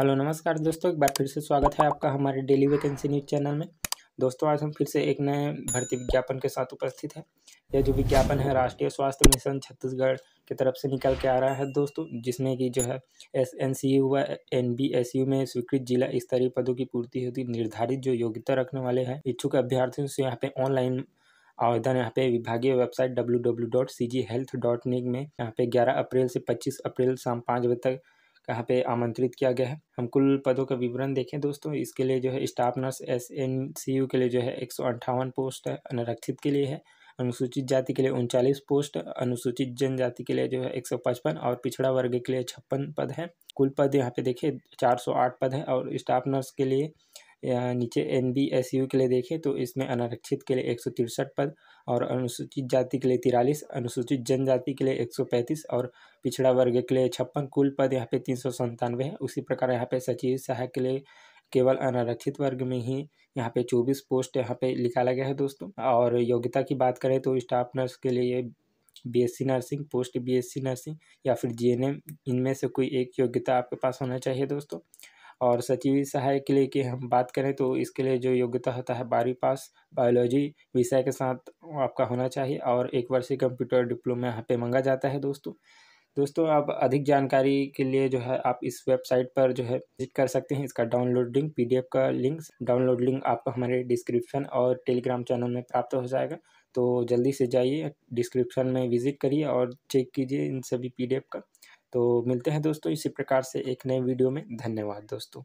hello नमस्कार दोस्तों एक बार फिर से स्वागत है आपका हमारे डेली वैकेंसी न्यूज चैनल में दोस्तों आज हम फिर से एक नए भर्ती विज्ञापन के साथ उपस्थित हैं यह जो विज्ञापन है राष्ट्रीय स्वास्थ्य मिशन छत्तीसगढ़ की तरफ से निकल के आ रहा है दोस्तों जिसमें कि जो है एस एन सी यू व एन बी एस यू में स्वीकृत जिला स्तरीय पदों की पूर्ति होती निर्धारित जो योग्यता रखने वाले हैं इच्छुक अभ्यर्थियों से यहाँ पे ऑनलाइन आवेदन यहाँ पे विभागीय website W W dot C G health dot nic में यहाँ पे ग्यारह अप्रैल से पच्चीस अप्रैल शाम पाँच बजे तक कहाँ पे आमंत्रित किया गया है हम कुल पदों का विवरण देखें दोस्तों इसके लिए जो है staff nurse S N C U के लिए जो है एक सौ अंठावन पोस्ट है अनारक्षित के लिए है अनुसूचित जाति के लिए उनचालीस पोस्ट अनुसूचित जनजाति के लिए जो है एक सौ पचपन और पिछड़ा वर्ग के लिए छप्पन पद है कुल पद यहाँ पे देखिए चार सौ आठ पद है और स्टाफ नर्स के लिए यहाँ नीचे एन के लिए देखें तो इसमें अनारक्षित के लिए एक पद और अनुसूचित जाति के लिए तिरालीस अनुसूचित जनजाति के लिए एक और पिछड़ा वर्ग के लिए छप्पन कुल पद यहाँ पे तीन सौ है उसी प्रकार यहाँ पे सचिव सहायक के लिए केवल अनारक्षित वर्ग में ही यहाँ पे 24 पोस्ट यहाँ पे निकाला गया है दोस्तों और योग्यता की बात करें तो स्टाफ नर्स के लिए BSc nursing post BSc nursing या फिर जीएनएम इनमें से कोई एक योग्यता आपके पास होना चाहिए दोस्तों और सचिवी सहायक के लिए कि हम बात करें तो इसके लिए जो योग्यता होता है बारहवीं पास बायोलॉजी विषय के साथ आपका होना चाहिए और एक वर्षीय कंप्यूटर डिप्लोमा यहाँ पे मंगा जाता है दोस्तों दोस्तों आप अधिक जानकारी के लिए जो है आप इस वेबसाइट पर जो है विजिट कर सकते हैं इसका डाउनलोड लिंक पीडीएफ का लिंक डाउनलोड लिंक आपको हमारे डिस्क्रिप्शन और टेलीग्राम चैनल में प्राप्त हो जाएगा तो जल्दी से जाइए डिस्क्रिप्शन में विजिट करिए और चेक कीजिए इन सभी पीडीएफ का तो मिलते हैं दोस्तों इसी प्रकार से एक नए वीडियो में धन्यवाद दोस्तों